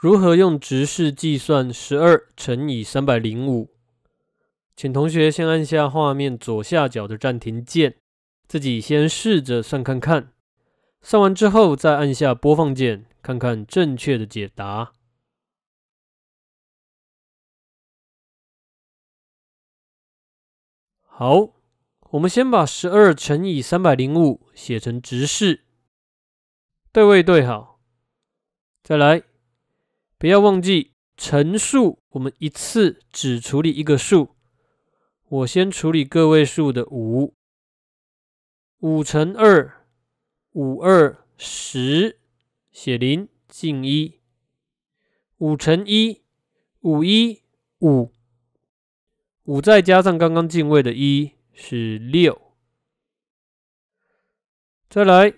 如何用直式计算十二乘以三百零五？请同学先按下画面左下角的暂停键，自己先试着算看看。算完之后再按下播放键，看看正确的解答。好，我们先把十二乘以三百零五写成直式，对位对好，再来。不要忘记乘数，我们一次只处理一个数。我先处理个位数的五，五乘二，五二十，写零进一。五乘一，五一五，五再加上刚刚进位的一是六。再来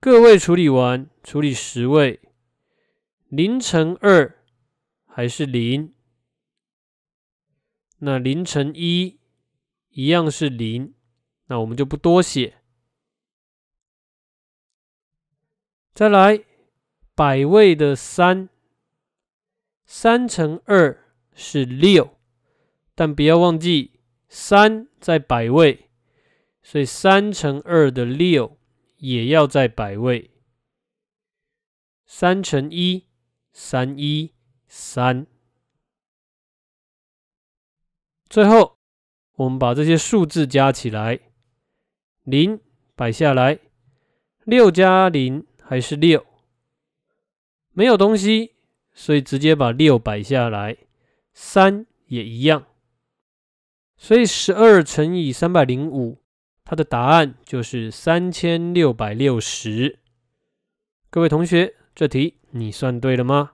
个位处理完，处理十位。零乘二还是零，那零乘一一样是零，那我们就不多写。再来，百位的三，三乘二是六，但不要忘记三在百位，所以三乘二的六也要在百位。三乘一。三一三，最后我们把这些数字加起来，零摆下来，六加零还是六，没有东西，所以直接把六摆下来。三也一样，所以十二乘以三百零五，它的答案就是三千六百六十。各位同学。这题你算对了吗？